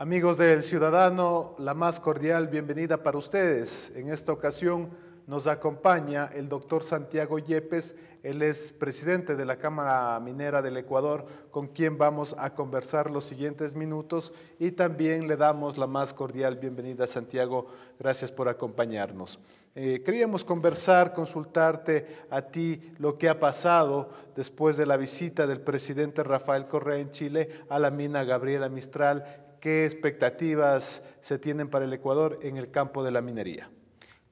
Amigos del Ciudadano, la más cordial bienvenida para ustedes. En esta ocasión nos acompaña el doctor Santiago Yepes, él es presidente de la Cámara Minera del Ecuador, con quien vamos a conversar los siguientes minutos y también le damos la más cordial bienvenida, Santiago, gracias por acompañarnos. Eh, queríamos conversar, consultarte a ti lo que ha pasado después de la visita del presidente Rafael Correa en Chile a la mina Gabriela Mistral qué expectativas se tienen para el Ecuador en el campo de la minería.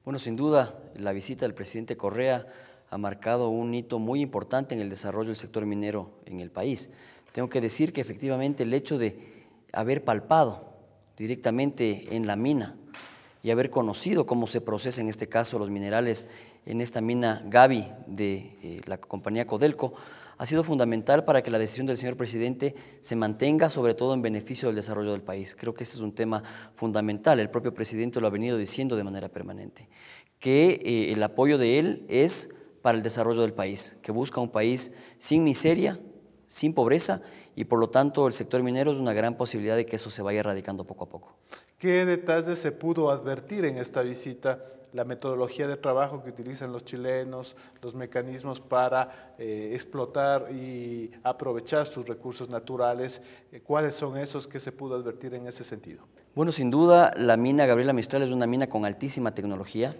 Bueno, sin duda, la visita del presidente Correa ha marcado un hito muy importante en el desarrollo del sector minero en el país. Tengo que decir que efectivamente el hecho de haber palpado directamente en la mina y haber conocido cómo se procesan en este caso los minerales en esta mina Gavi de eh, la compañía Codelco, ha sido fundamental para que la decisión del señor presidente se mantenga, sobre todo en beneficio del desarrollo del país. Creo que ese es un tema fundamental. El propio presidente lo ha venido diciendo de manera permanente, que eh, el apoyo de él es para el desarrollo del país, que busca un país sin miseria, sin pobreza y por lo tanto el sector minero es una gran posibilidad de que eso se vaya erradicando poco a poco. ¿Qué detalles se pudo advertir en esta visita? La metodología de trabajo que utilizan los chilenos, los mecanismos para eh, explotar y aprovechar sus recursos naturales, eh, ¿cuáles son esos que se pudo advertir en ese sentido? Bueno, sin duda, la mina Gabriela Mistral es una mina con altísima tecnología.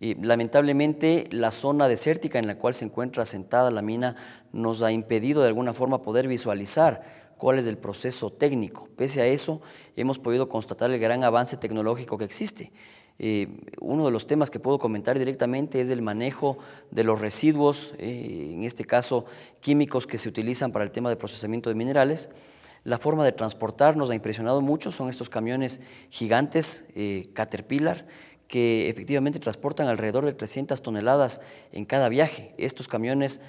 Y lamentablemente la zona desértica en la cual se encuentra asentada la mina nos ha impedido de alguna forma poder visualizar cuál es el proceso técnico. Pese a eso, hemos podido constatar el gran avance tecnológico que existe. Eh, uno de los temas que puedo comentar directamente es el manejo de los residuos, eh, en este caso químicos que se utilizan para el tema de procesamiento de minerales. La forma de transportar nos ha impresionado mucho, son estos camiones gigantes, eh, Caterpillar, que efectivamente transportan alrededor de 300 toneladas en cada viaje. Estos camiones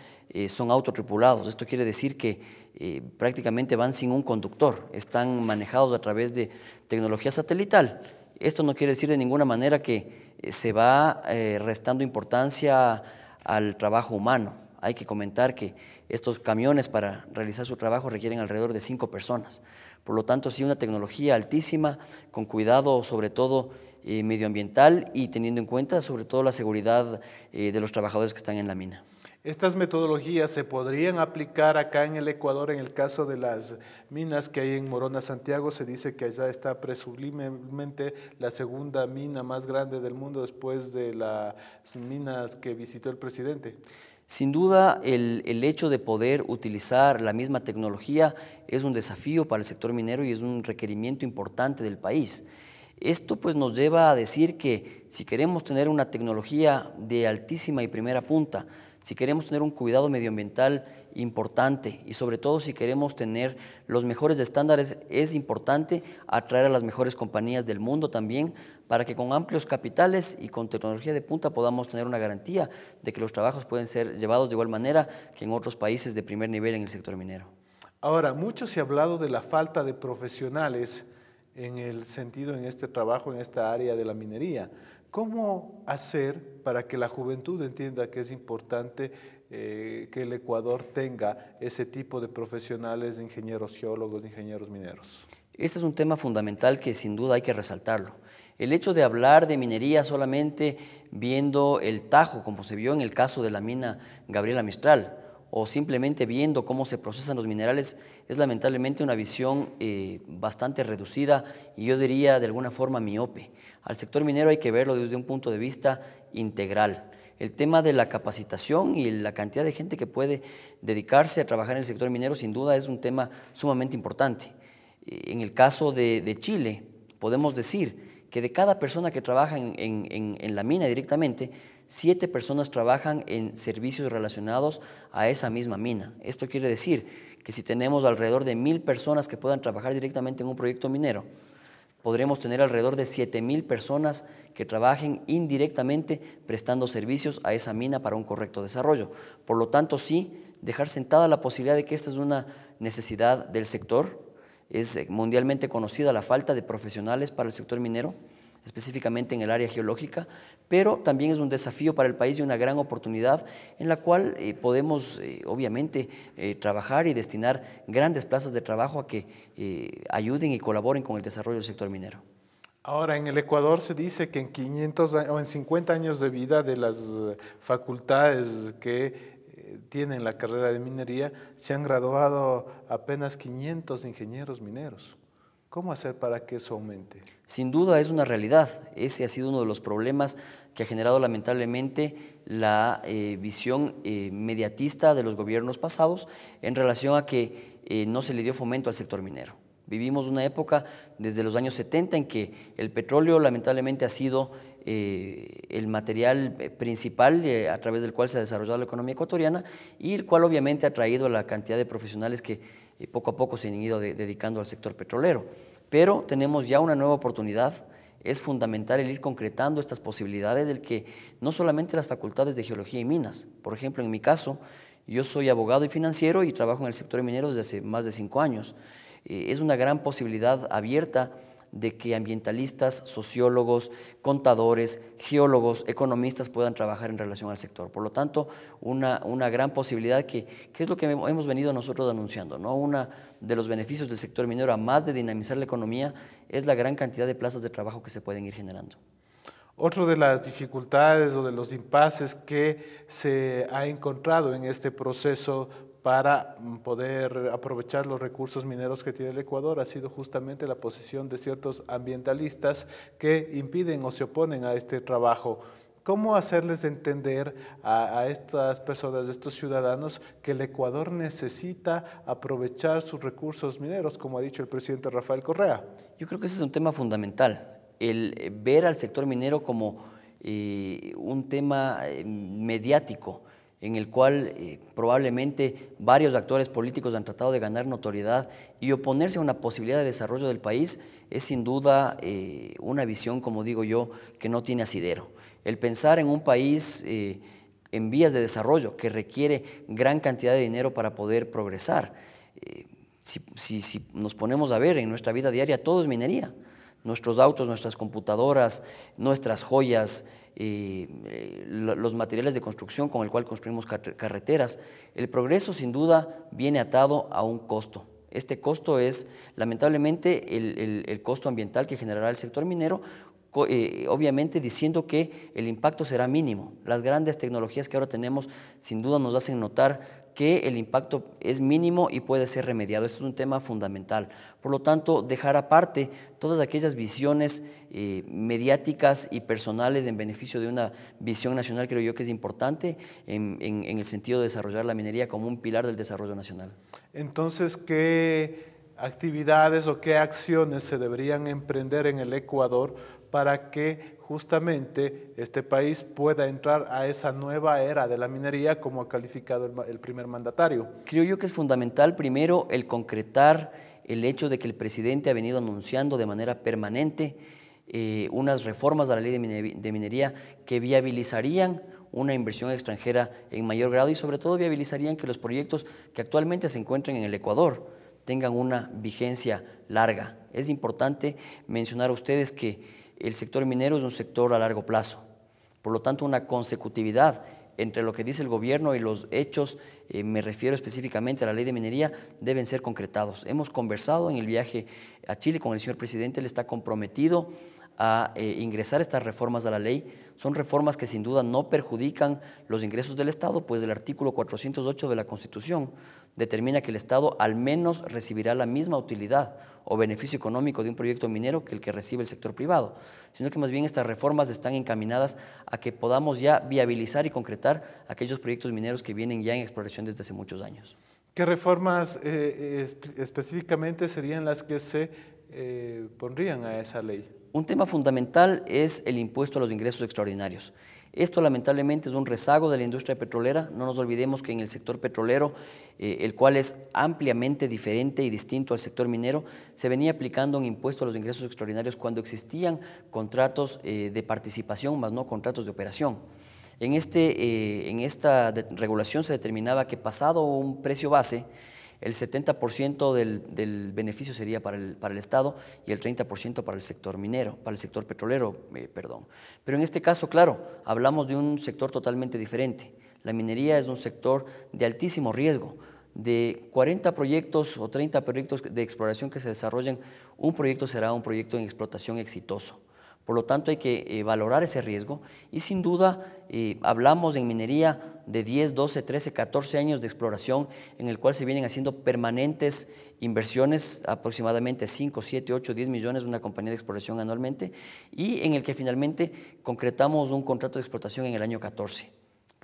son autotripulados, esto quiere decir que eh, prácticamente van sin un conductor, están manejados a través de tecnología satelital. Esto no quiere decir de ninguna manera que eh, se va eh, restando importancia al trabajo humano. Hay que comentar que estos camiones para realizar su trabajo requieren alrededor de cinco personas. Por lo tanto, sí, una tecnología altísima, con cuidado sobre todo medioambiental y teniendo en cuenta sobre todo la seguridad de los trabajadores que están en la mina. Estas metodologías se podrían aplicar acá en el Ecuador en el caso de las minas que hay en Morona, Santiago. Se dice que allá está presumiblemente la segunda mina más grande del mundo después de las minas que visitó el presidente. Sin duda, el, el, hecho de poder utilizar la misma tecnología es un desafío para el sector minero y es un requerimiento importante del país. Esto pues nos lleva a decir que si queremos tener una tecnología de altísima y primera punta, si queremos tener un cuidado medioambiental importante y sobre todo si queremos tener los mejores estándares, es importante atraer a las mejores compañías del mundo también para que con amplios capitales y con tecnología de punta podamos tener una garantía de que los trabajos pueden ser llevados de igual manera que en otros países de primer nivel en el sector minero. Ahora, mucho se ha hablado de la falta de profesionales en el sentido, en este trabajo, en esta área de la minería. ¿Cómo hacer para que la juventud entienda que es importante eh, que el Ecuador tenga ese tipo de profesionales, de ingenieros geólogos, de ingenieros mineros? Este es un tema fundamental que sin duda hay que resaltarlo. El hecho de hablar de minería solamente viendo el tajo, como se vio en el caso de la mina Gabriela Mistral, o simplemente viendo cómo se procesan los minerales es lamentablemente una visión eh, bastante reducida y yo diría de alguna forma miope. Al sector minero hay que verlo desde un punto de vista integral. El tema de la capacitación y la cantidad de gente que puede dedicarse a trabajar en el sector minero sin duda es un tema sumamente importante. Eh, en el caso de, Chile, podemos decir que de cada persona que trabaja en, en la mina directamente, siete personas trabajan en servicios relacionados a esa misma mina. Esto quiere decir que si tenemos alrededor de mil personas que puedan trabajar directamente en un proyecto minero, podremos tener alrededor de siete mil personas que trabajen indirectamente prestando servicios a esa mina para un correcto desarrollo. Por lo tanto, sí, dejar sentada la posibilidad de que esta es una necesidad del sector. Es mundialmente conocida la falta de profesionales para el sector minero, específicamente en el área geológica, pero también es un desafío para el país y una gran oportunidad en la cual eh, podemos, eh, obviamente, eh, trabajar y destinar grandes plazas de trabajo a que ayuden y colaboren con el desarrollo del sector minero. Ahora, en el Ecuador se dice que en 500 o en 50 años de vida de las facultades que tienen la carrera de minería, se han graduado apenas 500 ingenieros mineros. ¿Cómo hacer para que eso aumente? Sin duda es una realidad. Ese ha sido uno de los problemas que ha generado lamentablemente la eh, visión eh, mediatista de los gobiernos pasados en relación a que eh, no se le dio fomento al sector minero. Vivimos una época desde los años 70 en que el petróleo lamentablemente ha sido el material principal a través del cual se ha desarrollado la economía ecuatoriana y el cual obviamente ha traído la cantidad de profesionales que y poco a poco se han ido dedicando al sector petrolero. Pero tenemos ya una nueva oportunidad. Es fundamental el ir concretando estas posibilidades del que no solamente las facultades de geología y minas, por ejemplo, en mi caso, yo soy abogado y financiero y trabajo en el sector minero desde hace más de cinco años. Eh, es una gran posibilidad abierta de que ambientalistas, sociólogos, contadores, geólogos, economistas puedan trabajar en relación al sector. Por lo tanto, una, una gran posibilidad que, es lo que hemos venido nosotros anunciando, ¿no? Uno de los beneficios del sector minero, a más de dinamizar la economía, es la gran cantidad de plazas de trabajo que se pueden ir generando. Otro de las dificultades o de los impases que se ha encontrado en este proceso para mm, poder aprovechar los recursos mineros que tiene el Ecuador ha sido justamente la posición de ciertos ambientalistas que impiden o se oponen a este trabajo. ¿Cómo hacerles entender a, estas personas, a estos ciudadanos, que el Ecuador necesita aprovechar sus recursos mineros, como ha dicho el presidente Rafael Correa? Yo creo que ese es un tema fundamental, el ver al sector minero como eh, un tema eh, mediático en el cual eh, probablemente varios actores políticos han tratado de ganar notoriedad y oponerse a una posibilidad de desarrollo del país es sin duda eh, una visión, como digo yo, que no tiene asidero. El pensar en un país eh, en vías de desarrollo que requiere gran cantidad de dinero para poder progresar. si nos ponemos a ver en nuestra vida diaria, todo es minería. Nuestros autos, nuestras computadoras, nuestras joyas, eh, eh, los materiales de construcción con el cual construimos carreteras. El progreso sin duda viene atado a un costo. Este costo es lamentablemente el, costo ambiental que generará el sector minero, eh, obviamente diciendo que el impacto será mínimo. Las grandes tecnologías que ahora tenemos sin duda nos hacen notar que el impacto es mínimo y puede ser remediado. Esto es un tema fundamental. Por lo tanto, dejar aparte todas aquellas visiones eh, mediáticas y personales en beneficio de una visión nacional creo yo que es importante en el sentido de desarrollar la minería como un pilar del desarrollo nacional. Entonces, ¿qué actividades o qué acciones se deberían emprender en el Ecuador para que justamente este país pueda entrar a esa nueva era de la minería como ha calificado el, primer mandatario. Creo yo que es fundamental primero el concretar el hecho de que el presidente ha venido anunciando de manera permanente eh, unas reformas a la ley de de minería que viabilizarían una inversión extranjera en mayor grado y sobre todo viabilizarían que los proyectos que actualmente se encuentran en el Ecuador tengan una vigencia larga. Es importante mencionar a ustedes que el sector minero es un sector a largo plazo. Por lo tanto, una consecutividad entre lo que dice el gobierno y los hechos, eh, me refiero específicamente a la ley de minería, deben ser concretados. Hemos conversado en el viaje a Chile con el señor presidente, él está comprometido a eh, ingresar estas reformas a la ley. Son reformas que sin duda no perjudican los ingresos del Estado, pues el artículo 408 de la Constitución determina que el Estado al menos recibirá la misma utilidad o beneficio económico de un proyecto minero que el que recibe el sector privado, sino que más bien estas reformas están encaminadas a que podamos ya viabilizar y concretar aquellos proyectos mineros que vienen ya en exploración desde hace muchos años. ¿Qué reformas eh, eh, específicamente serían las que se pondrían a esa ley? Un tema fundamental es el impuesto a los ingresos extraordinarios. Esto lamentablemente es un rezago de la industria petrolera. No nos olvidemos que en el sector petrolero, eh, el cual es ampliamente diferente y distinto al sector minero, se venía aplicando un impuesto a los ingresos extraordinarios cuando existían contratos eh, de participación, más no contratos de operación. En, este, eh, en esta regulación se determinaba que pasado un precio base, el 70% del, del, beneficio sería para el, para el, Estado y el 30% para el sector minero, para el sector petrolero, eh, perdón. Pero en este caso, claro, hablamos de un sector totalmente diferente. La minería es un sector de altísimo riesgo. De 40 proyectos o 30 proyectos de exploración que se desarrollen, un proyecto será un proyecto en explotación exitoso. Por lo tanto, hay que eh, valorar ese riesgo y sin duda eh, hablamos en minería de 10, 12, 13, 14 años de exploración en el cual se vienen haciendo permanentes inversiones, aproximadamente 5, 7, 8, 10 millones de una compañía de exploración anualmente y en el que finalmente concretamos un contrato de explotación en el año 14.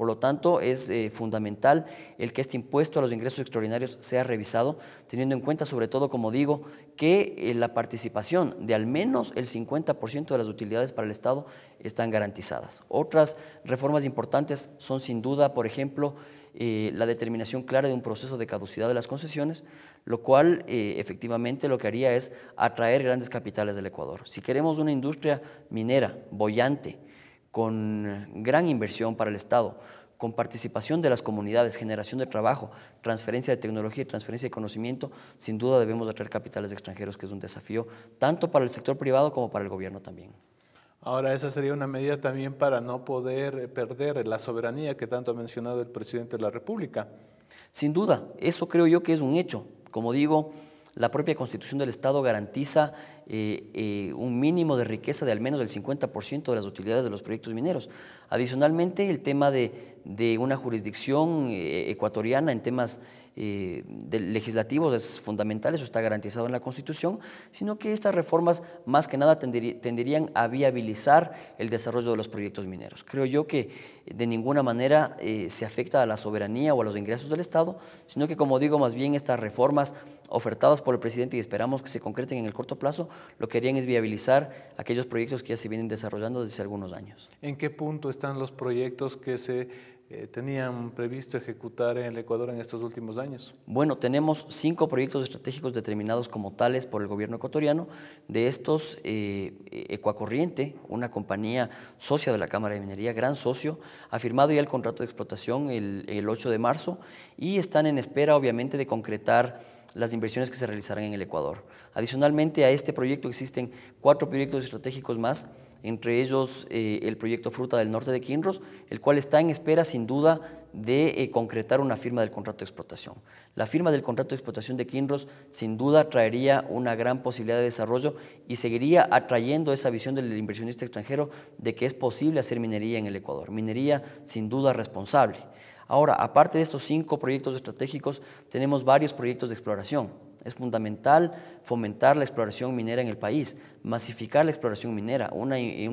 Por lo tanto, es eh, fundamental el que este impuesto a los ingresos extraordinarios sea revisado, teniendo en cuenta, sobre todo, como digo, que eh, la participación de al menos el 50% de las utilidades para el Estado están garantizadas. Otras reformas importantes son, sin duda, por ejemplo, eh, la determinación clara de un proceso de caducidad de las concesiones, lo cual efectivamente lo que haría es atraer grandes capitales del Ecuador. Si queremos una industria minera bollante, con gran inversión para el Estado, con participación de las comunidades, generación de trabajo, transferencia de tecnología y transferencia de conocimiento, sin duda debemos atraer capitales extranjeros, que es un desafío tanto para el sector privado como para el gobierno también. Ahora, esa sería una medida también para no poder eh, perder la soberanía que tanto ha mencionado el presidente de la República. Sin duda, eso creo yo que es un hecho. Como digo, la propia constitución del Estado garantiza eh, eh, un mínimo de riqueza de al menos el 50% de las utilidades de los proyectos mineros. Adicionalmente, el tema de, una jurisdicción eh, ecuatoriana en temas legislativos es fundamental, eso está garantizado en la Constitución, sino que estas reformas más que nada tenderían a viabilizar el desarrollo de los proyectos mineros. Creo yo que de ninguna manera se afecta a la soberanía o a los ingresos del Estado, sino que como digo, más bien estas reformas ofertadas por el presidente y esperamos que se concreten en el corto plazo, lo que harían es viabilizar aquellos proyectos que ya se vienen desarrollando desde algunos años. ¿En qué punto están los proyectos que se eh, tenían previsto ejecutar en el Ecuador en estos últimos años? Bueno, tenemos cinco proyectos estratégicos determinados como tales por el gobierno ecuatoriano. De estos, eh, e-, Ecuacorriente, una compañía socia de la Cámara de Minería, gran socio, ha firmado ya el contrato de explotación el 8 de marzo y están en espera, obviamente, de concretar las inversiones que se realizarán en el Ecuador. Adicionalmente a este proyecto existen cuatro proyectos estratégicos más, entre ellos eh, el proyecto Fruta del Norte de Quinros, el cual está en espera sin duda de eh, concretar una firma del contrato de explotación. La firma del contrato de explotación de Quinros sin duda traería una gran posibilidad de desarrollo y seguiría atrayendo esa visión del inversionista extranjero de que es posible hacer minería en el Ecuador, minería sin duda responsable. Ahora, aparte de estos cinco proyectos estratégicos, tenemos varios proyectos de exploración. Es fundamental fomentar la exploración minera en el país, masificar la exploración minera, una, eh,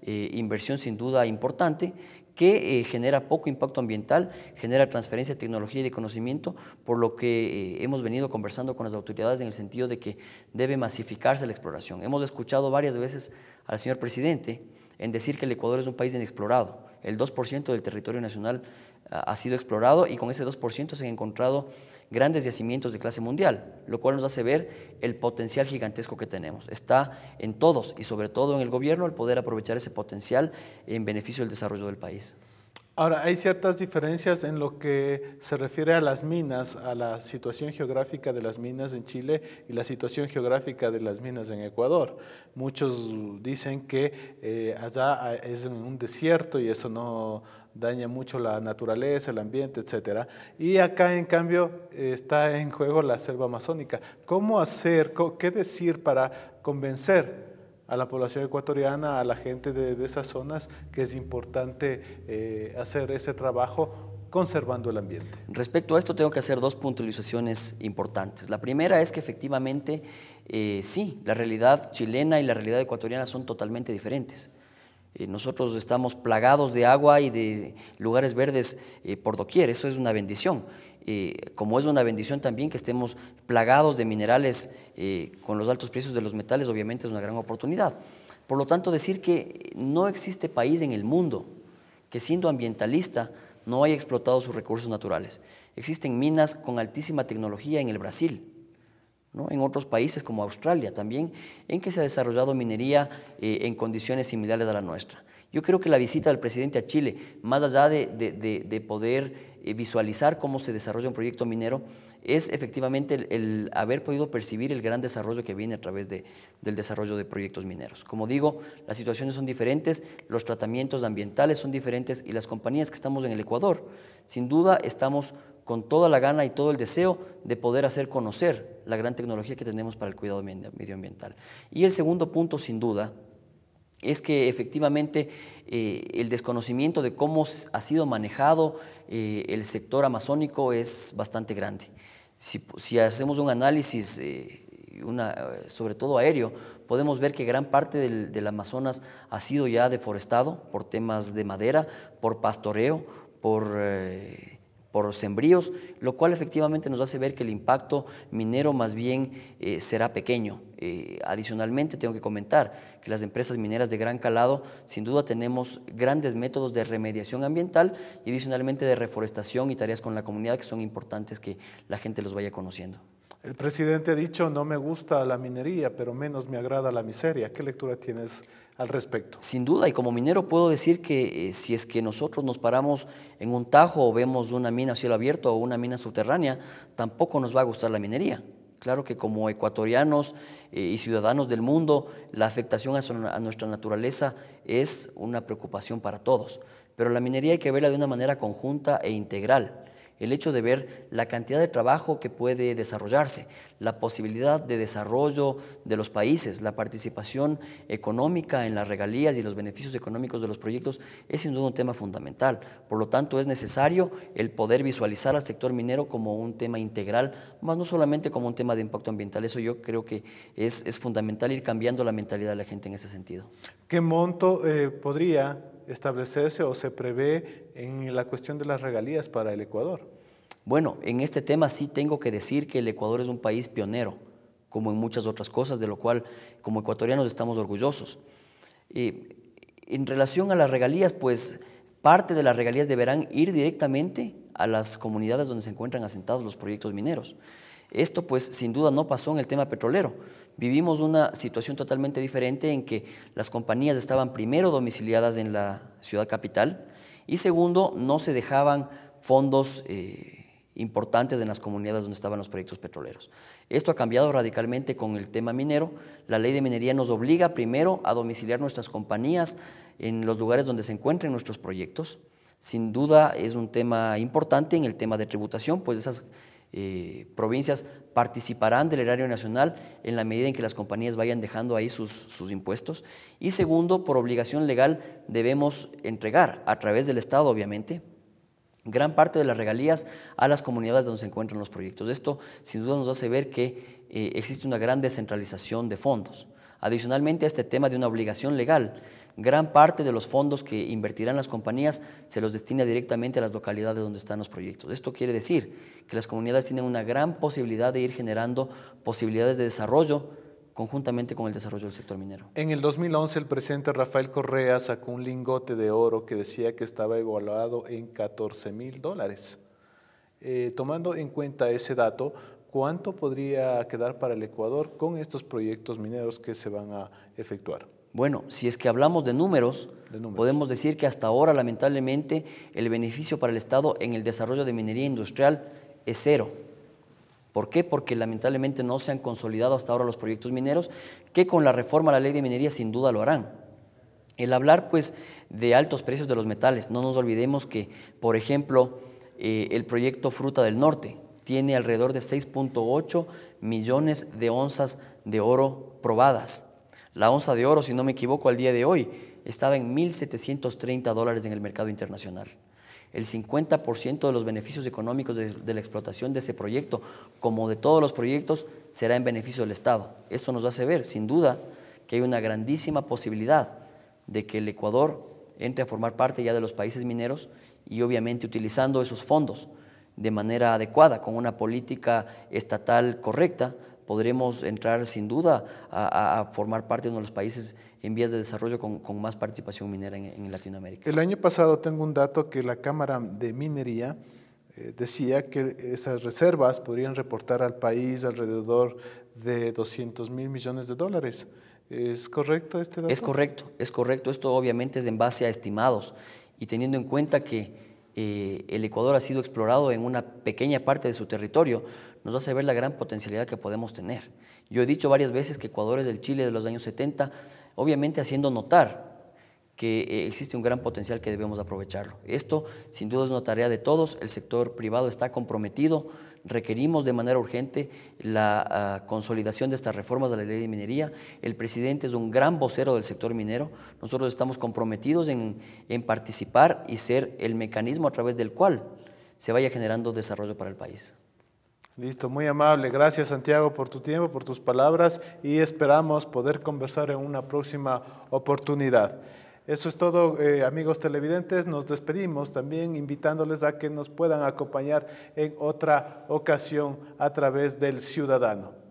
eh, inversión sin duda importante que eh, genera poco impacto ambiental, genera transferencia de tecnología y de conocimiento, por lo que hemos venido conversando con las autoridades en el sentido de que debe masificarse la exploración. Hemos escuchado varias veces al señor presidente en decir que el Ecuador es un país inexplorado. El 2% del territorio nacional ha sido explorado y con ese 2% se han encontrado grandes yacimientos de clase mundial, lo cual nos hace ver el potencial gigantesco que tenemos. Está en todos y sobre todo en el gobierno el poder aprovechar ese potencial en beneficio del desarrollo del país. Ahora, hay ciertas diferencias en lo que se refiere a las minas, a la situación geográfica de las minas en Chile y la situación geográfica de las minas en Ecuador. Muchos dicen que eh, allá es un desierto y eso no daña mucho la naturaleza, el ambiente, etc. Y acá, en cambio, está en juego la selva amazónica. ¿Cómo hacer, qué decir para convencer a la población ecuatoriana, a la gente de, esas zonas, que es importante eh, hacer ese trabajo conservando el ambiente. Respecto a esto, tengo que hacer dos puntualizaciones importantes. La primera es que efectivamente, eh, sí, la realidad chilena y la realidad ecuatoriana son totalmente diferentes. Eh, nosotros estamos plagados de agua y de lugares verdes por doquier, eso es una bendición. Eh, como es una bendición también que estemos plagados de minerales eh, con los altos precios de los metales, obviamente es una gran oportunidad. Por lo tanto, decir que no existe país en el mundo que siendo ambientalista no haya explotado sus recursos naturales. Existen minas con altísima tecnología en el Brasil, ¿no? en otros países como Australia también, en que se ha desarrollado minería eh, en condiciones similares a la nuestra. Yo creo que la visita del presidente a Chile, más allá de, de poder eh, visualizar cómo se desarrolla un proyecto minero es efectivamente el, haber podido percibir el gran desarrollo que viene a través del desarrollo de proyectos mineros. Como digo, las situaciones son diferentes, los tratamientos ambientales son diferentes y las compañías que estamos en el Ecuador, sin duda estamos con toda la gana y todo el deseo de poder hacer conocer la gran tecnología que tenemos para el cuidado medioambiental. Y el segundo punto, sin duda, es que efectivamente eh, el desconocimiento de cómo ha sido manejado eh, el sector amazónico es bastante grande. Si, hacemos un análisis, eh, sobre todo aéreo, podemos ver que gran parte del Amazonas ha sido ya deforestado por temas de madera, por pastoreo, por por sembríos, lo cual efectivamente nos hace ver que el impacto minero más bien eh, será pequeño. Eh, adicionalmente, tengo que comentar que las empresas mineras de gran calado, sin duda, tenemos grandes métodos de remediación ambiental y adicionalmente de reforestación y tareas con la comunidad que son importantes que la gente los vaya conociendo. El presidente ha dicho, no me gusta la minería, pero menos me agrada la miseria. ¿Qué lectura tienes al respecto? Sin duda, y como minero puedo decir que eh, si es que nosotros nos paramos en un tajo o vemos una mina a cielo abierto o una mina subterránea, tampoco nos va a gustar la minería. Claro que como ecuatorianos eh, y ciudadanos del mundo, la afectación a, a nuestra naturaleza es una preocupación para todos. Pero la minería hay que verla de una manera conjunta e integral el hecho de ver la cantidad de trabajo que puede desarrollarse, la posibilidad de desarrollo de los países, la participación económica en las regalías y los beneficios económicos de los proyectos es sin duda un tema fundamental. Por lo tanto, es necesario el poder visualizar al sector minero como un tema integral, más no solamente como un tema de impacto ambiental. Eso yo creo que es, fundamental ir cambiando la mentalidad de la gente en ese sentido. ¿Qué monto eh, podría establecerse o se prevé en la cuestión de las regalías para el Ecuador? Bueno, en este tema sí tengo que decir que el Ecuador es un país pionero, como en muchas otras cosas, de lo cual como ecuatorianos estamos orgullosos. Y eh, en relación a las regalías, pues parte de las regalías deberán ir directamente a las comunidades donde se encuentran asentados los proyectos mineros. Esto pues sin duda no pasó en el tema petrolero vivimos una situación totalmente diferente en que las compañías estaban primero domiciliadas en la ciudad capital y segundo, no se dejaban fondos eh, importantes en las comunidades donde estaban los proyectos petroleros. Esto ha cambiado radicalmente con el tema minero. La ley de minería nos obliga primero a domiciliar nuestras compañías en los lugares donde se encuentren nuestros proyectos. Sin duda es un tema importante en el tema de tributación, pues esas eh, provincias participarán del erario nacional en la medida en que las compañías vayan dejando ahí sus, impuestos. Y segundo, por obligación legal debemos entregar, a través del Estado obviamente, gran parte de las regalías a las comunidades donde se encuentran los proyectos. Esto sin duda nos hace ver que eh, existe una gran descentralización de fondos. Adicionalmente a este tema de una obligación legal, Gran parte de los fondos que invertirán las compañías se los destina directamente a las localidades donde están los proyectos. Esto quiere decir que las comunidades tienen una gran posibilidad de ir generando posibilidades de desarrollo conjuntamente con el desarrollo del sector minero. En el 2011 el presidente Rafael Correa sacó un lingote de oro que decía que estaba evaluado en 14 mil dólares. Eh, tomando en cuenta ese dato, ¿cuánto podría quedar para el Ecuador con estos proyectos mineros que se van a efectuar? Bueno, si es que hablamos de números, podemos decir que hasta ahora, lamentablemente, el beneficio para el Estado en el desarrollo de minería industrial es cero. ¿Por qué? Porque lamentablemente no se han consolidado hasta ahora los proyectos mineros, que con la reforma a la ley de minería sin duda lo harán. El hablar, pues, de altos precios de los metales, no nos olvidemos que, por ejemplo, eh, el proyecto Fruta del Norte tiene alrededor de 6.8 millones de onzas de oro probadas la onza de oro, si no me equivoco, al día de hoy estaba en 1.730 dólares en el mercado internacional. El 50% de los beneficios económicos de, la explotación de ese proyecto, como de todos los proyectos, será en beneficio del Estado. Esto nos hace ver, sin duda, que hay una grandísima posibilidad de que el Ecuador entre a formar parte ya de los países mineros y obviamente utilizando esos fondos de manera adecuada, con una política estatal correcta, podremos entrar sin duda a, formar parte de uno de los países en vías de desarrollo con, más participación minera en, Latinoamérica. El año pasado tengo un dato que la Cámara de Minería eh, decía que esas reservas podrían reportar al país alrededor de 200 mil millones de dólares. ¿Es correcto este dato? Es correcto, es correcto. Esto obviamente es en base a estimados y teniendo en cuenta que eh, el Ecuador ha sido explorado en una pequeña parte de su territorio, nos hace ver la gran potencialidad que podemos tener. Yo he dicho varias veces que Ecuador es el Chile de los años 70, obviamente haciendo notar que eh, existe un gran potencial que debemos aprovecharlo. Esto sin duda es una tarea de todos, el sector privado está comprometido, requerimos de manera urgente la ah, consolidación de estas reformas de la ley de minería, el presidente es un gran vocero del sector minero, nosotros estamos comprometidos en participar y ser el mecanismo a través del cual se vaya generando desarrollo para el país. Listo, muy amable. Gracias Santiago por tu tiempo, por tus palabras y esperamos poder conversar en una próxima oportunidad. Eso es todo, eh, amigos televidentes. Nos despedimos también invitándoles a que nos puedan acompañar en otra ocasión a través del Ciudadano.